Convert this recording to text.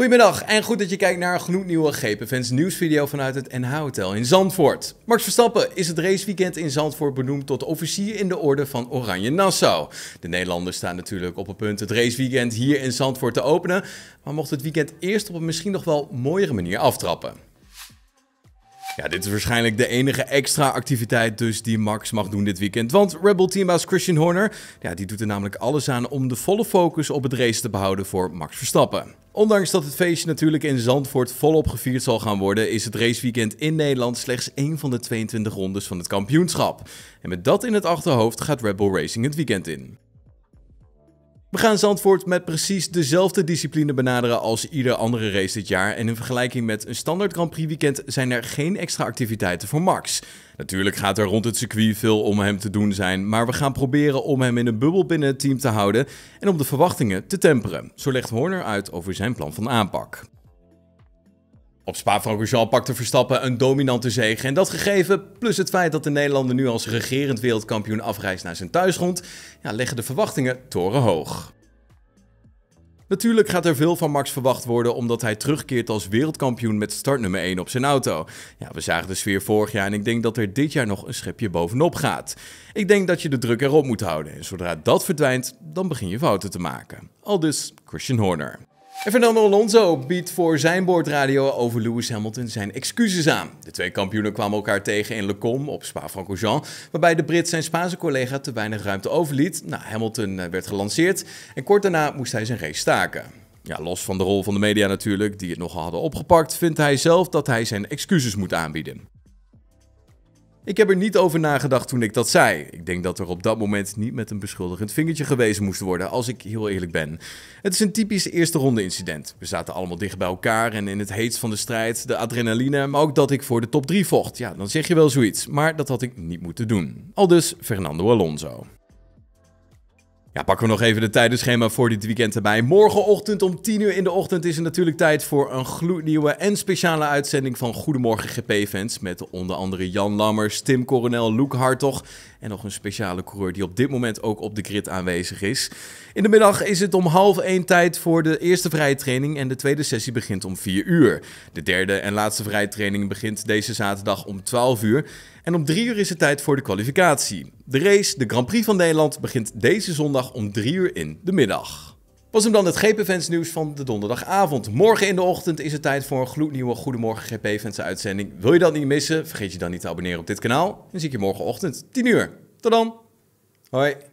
Goedemiddag en goed dat je kijkt naar een gloednieuwe gp nieuwsvideo vanuit het NH Hotel in Zandvoort. Max Verstappen is het raceweekend in Zandvoort benoemd tot officier in de orde van Oranje Nassau. De Nederlanders staan natuurlijk op het punt het raceweekend hier in Zandvoort te openen, maar mocht het weekend eerst op een misschien nog wel mooiere manier aftrappen. Ja, dit is waarschijnlijk de enige extra activiteit dus die Max mag doen dit weekend. Want Rebel teambaas Christian Horner, ja, die doet er namelijk alles aan om de volle focus op het race te behouden voor Max Verstappen. Ondanks dat het feestje natuurlijk in Zandvoort volop gevierd zal gaan worden, is het raceweekend in Nederland slechts één van de 22 rondes van het kampioenschap. En met dat in het achterhoofd gaat Rebel Racing het weekend in. We gaan Zandvoort met precies dezelfde discipline benaderen als ieder andere race dit jaar. En in vergelijking met een standaard Grand Prix weekend zijn er geen extra activiteiten voor Max. Natuurlijk gaat er rond het circuit veel om hem te doen zijn, maar we gaan proberen om hem in een bubbel binnen het team te houden en om de verwachtingen te temperen. Zo legt Horner uit over zijn plan van aanpak. Op Spa-Francorchamps pakte Verstappen een dominante zege en dat gegeven, plus het feit dat de Nederlander nu als regerend wereldkampioen afreist naar zijn thuisgrond, ja, leggen de verwachtingen torenhoog. Natuurlijk gaat er veel van Max verwacht worden omdat hij terugkeert als wereldkampioen met startnummer 1 op zijn auto. Ja, we zagen de sfeer vorig jaar en ik denk dat er dit jaar nog een schepje bovenop gaat. Ik denk dat je de druk erop moet houden en zodra dat verdwijnt, dan begin je fouten te maken. dus, Christian Horner. En Fernando Alonso biedt voor zijn boordradio over Lewis Hamilton zijn excuses aan. De twee kampioenen kwamen elkaar tegen in Le Lecom op Spa-Francorchamps, waarbij de Brit zijn Spaanse collega te weinig ruimte overliet. Nou, Hamilton eh, werd gelanceerd en kort daarna moest hij zijn race staken. Ja, los van de rol van de media natuurlijk, die het nogal hadden opgepakt, vindt hij zelf dat hij zijn excuses moet aanbieden. Ik heb er niet over nagedacht toen ik dat zei. Ik denk dat er op dat moment niet met een beschuldigend vingertje gewezen moest worden, als ik heel eerlijk ben. Het is een typisch eerste ronde incident. We zaten allemaal dicht bij elkaar en in het heetst van de strijd, de adrenaline, maar ook dat ik voor de top 3 vocht. Ja, dan zeg je wel zoiets, maar dat had ik niet moeten doen. Al dus Fernando Alonso. Ja, pakken we nog even de tijdenschema voor dit weekend erbij. Morgenochtend om 10 uur in de ochtend is het natuurlijk tijd voor een gloednieuwe en speciale uitzending van Goedemorgen GP-fans. Met onder andere Jan Lammers, Tim Coronel, Luc Hartog en nog een speciale coureur die op dit moment ook op de grid aanwezig is. In de middag is het om half 1 tijd voor de eerste vrije training en de tweede sessie begint om 4 uur. De derde en laatste vrije training begint deze zaterdag om 12 uur. En om drie uur is het tijd voor de kwalificatie. De race, de Grand Prix van Nederland, begint deze zondag om drie uur in de middag. Was hem dan het GP-fans nieuws van de donderdagavond. Morgen in de ochtend is het tijd voor een gloednieuwe Goedemorgen GP-fans uitzending. Wil je dat niet missen? Vergeet je dan niet te abonneren op dit kanaal. En zie ik je morgenochtend, 10 uur. Tot dan. Hoi.